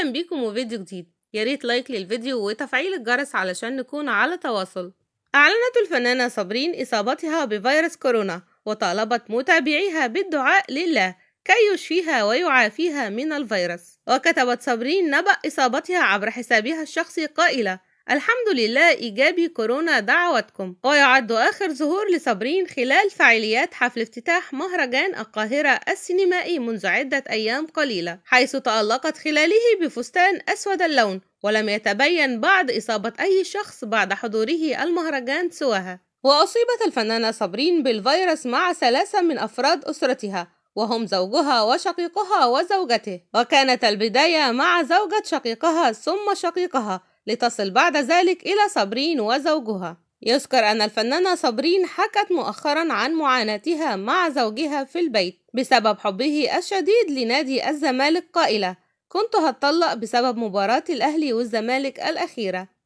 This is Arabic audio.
اهلا بيكم وفيديو جديد ياريت لايك للفيديو وتفعيل الجرس علشان نكون على تواصل اعلنت الفنانه صابرين اصابتها بفيروس كورونا وطالبت متابعيها بالدعاء لله كي يشفيها ويعافيها من الفيروس وكتبت صابرين نبأ إصابتها عبر حسابها الشخصي قائلة الحمد لله إيجابي كورونا دعوتكم ويعد آخر ظهور لصابرين خلال فعاليات حفل افتتاح مهرجان القاهرة السينمائي منذ عدة أيام قليلة حيث تألقت خلاله بفستان أسود اللون ولم يتبين بعد إصابة أي شخص بعد حضوره المهرجان سواها وأصيبت الفنانة صابرين بالفيروس مع ثلاثة من أفراد أسرتها وهم زوجها وشقيقها وزوجته وكانت البداية مع زوجة شقيقها ثم شقيقها لتصل بعد ذلك إلى صابرين وزوجها يذكر أن الفنانة صابرين حكت مؤخرا عن معاناتها مع زوجها في البيت بسبب حبه الشديد لنادي الزمالك قائلة كنت هتطلق بسبب مباراة الأهلي والزمالك الأخيرة